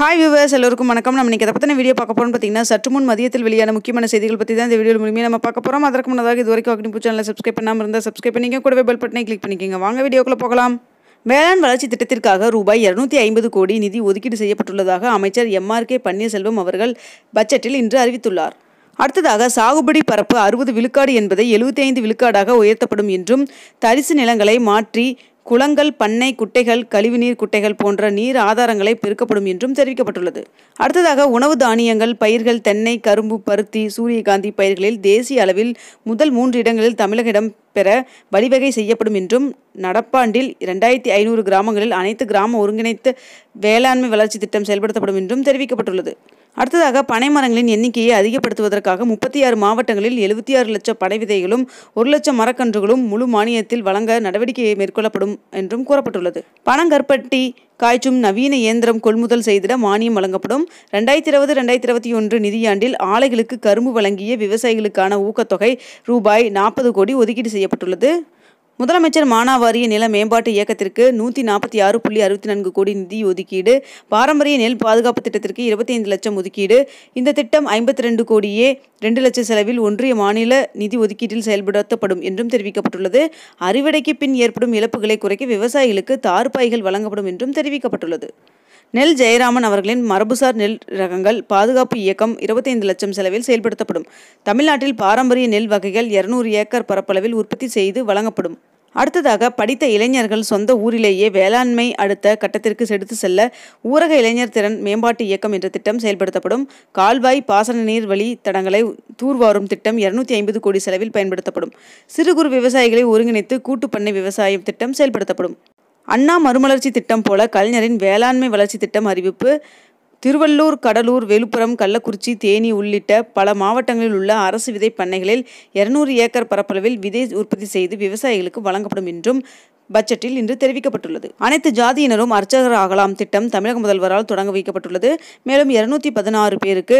hi viewers எல்லோருக்கும் வணக்கம் நம்ம இன்றைக்கி அதை பற்றின வீடியோ பார்க்க போகிறோம் பார்த்தீங்கன்னா சற்று முன் மதியத்தில் வெளியான முக்கியமான செய்திகள் பற்றி தான் இந்த வீடியோ மூலியமாக நம்ம பார்க்க போகிறோம் அதற்கு முன்னதாக இது வரைக்கும் அக்னிபூ சேனலை சப்ஸ்கிரைப் பண்ணாமல் இருந்தால் சப்ஸ்கிரைப் பண்ணிக்க கூடவே பெல் பட்டனை கிளிக் பண்ணிக்கோங்க வாங்க வீடியோக்குள்ளே போகலாம் வேளாண் வளர்ச்சி திட்டத்திற்காக ரூபாய் இருநூத்தி ஐம்பது கோடி நிதி ஒதுக்கீடு செய்யப்பட்டுள்ளதாக அமைச்சர் எம்ஆர் கே பன்னீர்செல்வம் அவர்கள் பட்ஜெட்டில் இன்று அறிவித்துள்ளார் அடுத்ததாக சாகுபடி பரப்பு அறுபது விழுக்காடு என்பதை எழுபத்தி ஐந்து விழுக்காடாக உயர்த்தப்படும் என்றும் தரிசு நிலங்களை மாற்றி குளங்கள் பண்ணை குட்டைகள் கழிவுநீர் குட்டைகள் போன்ற நீர் ஆதாரங்களை பெருக்கப்படும் என்றும் தெரிவிக்கப்பட்டுள்ளது அடுத்ததாக உணவு தானியங்கள் பயிர்கள் தென்னை கரும்பு பருத்தி சூரியகாந்தி பயிர்களில் தேசிய அளவில் முதல் மூன்று இடங்களில் தமிழக இடம் பெற வழிவகை செய்யப்படும் என்றும் நடப்பாண்டில் இரண்டாயிரத்தி ஐநூறு கிராமங்களில் அனைத்து கிராம ஒருங்கிணைத்த வேளாண்மை வளர்ச்சி திட்டம் செயல்படுத்தப்படும் என்றும் தெரிவிக்கப்பட்டுள்ளது அடுத்ததாக பனை மரங்களின் எண்ணிக்கையை அதிகப்படுத்துவதற்காக முப்பத்தி ஆறு மாவட்டங்களில் எழுபத்தி ஆறு லட்சம் பனை விதைகளும் ஒரு லட்சம் மரக்கன்றுகளும் முழு மானியத்தில் வழங்க நடவடிக்கை மேற்கொள்ளப்படும் என்றும் கூறப்பட்டுள்ளது பனங்கற்பட்டி காய்ச்சும் நவீன இயந்திரம் கொள்முதல் செய்திட மானியம் வழங்கப்படும் ரெண்டாயிரத்தி இருபது ரெண்டாயிரத்தி இருபத்தி ஒன்று நிதியாண்டில் ஆலைகளுக்கு கரும்பு வழங்கிய விவசாயிகளுக்கான ஊக்கத்தொகை ரூபாய் நாற்பது கோடி ஒதுக்கீடு செய்யப்பட்டுள்ளது முதலமைச்சர் மானாவாரிய நில மேம்பாட்டு இயக்கத்திற்கு நூற்றி நாற்பத்தி ஆறு புள்ளி அறுபத்தி நான்கு கோடி நிதி ஒதுக்கீடு பாரம்பரிய நெல் பாதுகாப்பு திட்டத்திற்கு இருபத்தி ஐந்து லட்சம் ஒதுக்கீடு இந்த திட்டம் ஐம்பத்தி ரெண்டு கோடியே ரெண்டு லட்சம் செலவில் ஒன்றிய மாநில நிதி ஒதுக்கீட்டில் செயல்படுத்தப்படும் என்றும் தெரிவிக்கப்பட்டுள்ளது அறுவடைக்கு பின் ஏற்படும் இழப்புகளை குறைக்க விவசாயிகளுக்கு தார்பாய்கள் வழங்கப்படும் என்றும் தெரிவிக்கப்பட்டுள்ளது நெல் ஜெயராமன் அவர்களின் மரபுசார் நெல் ரகங்கள் பாதுகாப்பு இயக்கம் இருபத்தைந்து லட்சம் செலவில் செயல்படுத்தப்படும் தமிழ்நாட்டில் பாரம்பரிய நெல் வகைகள் இருநூறு ஏக்கர் பரப்பளவில் உற்பத்தி செய்து வழங்கப்படும் அடுத்ததாக படித்த இளைஞர்கள் சொந்த ஊரிலேயே வேளாண்மை அடுத்த கட்டத்திற்கு செடுத்து செல்ல ஊரக இளைஞர் திறன் மேம்பாட்டு இயக்கம் என்ற திட்டம் செயல்படுத்தப்படும் கால்வாய் பாசன நீர் வழி தடங்களை தூர்வாரும் திட்டம் இருநூத்தி ஐம்பது கோடி செலவில் பயன்படுத்தப்படும் சிறு குறு விவசாயிகளை ஒருங்கிணைத்து கூட்டுப்பண்ணை விவசாயம் திட்டம் செயல்படுத்தப்படும் அண்ணா மறுமலர்ச்சி திட்டம் போல கலைஞரின் வேளாண்மை வளர்ச்சி திட்டம் அறிவிப்பு திருவள்ளூர் கடலூர் விழுப்புரம் கள்ளக்குறிச்சி தேனி உள்ளிட்ட பல மாவட்டங்களில் உள்ள அரசு விதை பண்ணைகளில் இருநூறு ஏக்கர் பரப்பளவில் விதை உற்பத்தி செய்து விவசாயிகளுக்கு வழங்கப்படும் என்றும் பட்ஜெட்டில் இன்று தெரிவிக்கப்பட்டுள்ளது அனைத்து ஜாதியினரும் அர்ச்சகர் ஆகலாம் திட்டம் தமிழக முதல்வரால் தொடங்க வைக்கப்பட்டுள்ளது மேலும் இருநூத்தி பதினாறு பேருக்கு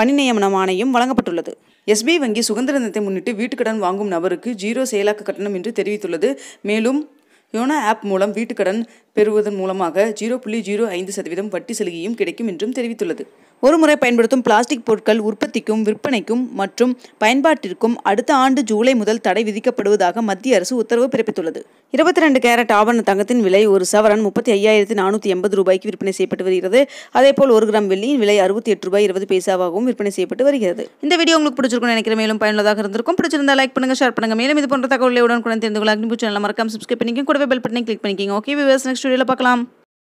பணி நியமனம் ஆணையம் வழங்கப்பட்டுள்ளது எஸ்பிஐ வங்கி சுதந்திர தினத்தை முன்னிட்டு வீட்டுக்கடன் வாங்கும் நபருக்கு ஜீரோ செயலாக்க கட்டணம் என்று தெரிவித்துள்ளது மேலும் யோனா ஆப் மூலம் வீட்டுக்கடன் பெறுவதன் மூலமாக ஜீரோ புள்ளி ஜீரோ ஐந்து சதவீதம் வட்டி சலுகையும் கிடைக்கும் என்றும் தெரிவித்துள்ளது ஒருமுறை பயன்படுத்தும் பிளாஸ்டிக் பொருட்கள் உற்பத்திக்கும் விற்பனைக்கும் மற்றும் பயன்பாட்டிற்கும் அடுத்த ஆண்டு ஜூலை முதல் தடை விதிக்கப்படுவதாக மத்திய அரசு உத்தரவு பிறப்பித்துள்ளது இருபத்தி ரெண்டு கேரட் ஆபரண தங்கத்தின் விலை ஒரு சவரன் முப்பத்தி ஐயாயிரத்தி நானூற்றி எண்பது ரூபாய்க்கு விற்பனை செய்யப்பட்டு வருகிறது அதேபோல் ஒரு கிராம் வெள்ளியின் விலை அறுபத்தி எட்டு ரூபாய் இருபது பைசாவாகவும் விற்பனை செய்யப்பட்டு வருகிறது இந்த வீடியோ உங்களுக்கு பிடிச்சிருக்கும் நினைக்கிற மேலும் பயனுள்ளதாக இருந்திருக்கும் பிடிச்சிருந்தா லைக் பண்ணுங்க ஷேர் பண்ணுங்க மேலும் இது போன்ற தகவலை உடனுக்குடன் தெரிந்து கொள்ள அக்னிபூ சேனல் மறக்காம சப்ஸ்கிரைப் பண்ணிக்கிங்க கூடவே பெல் பட்டனை கிளிக் பண்ணிக்கிங்க ஓகே விவசாய நெக்ஸ்ட் வீடியோவில் பார்க்கலாம்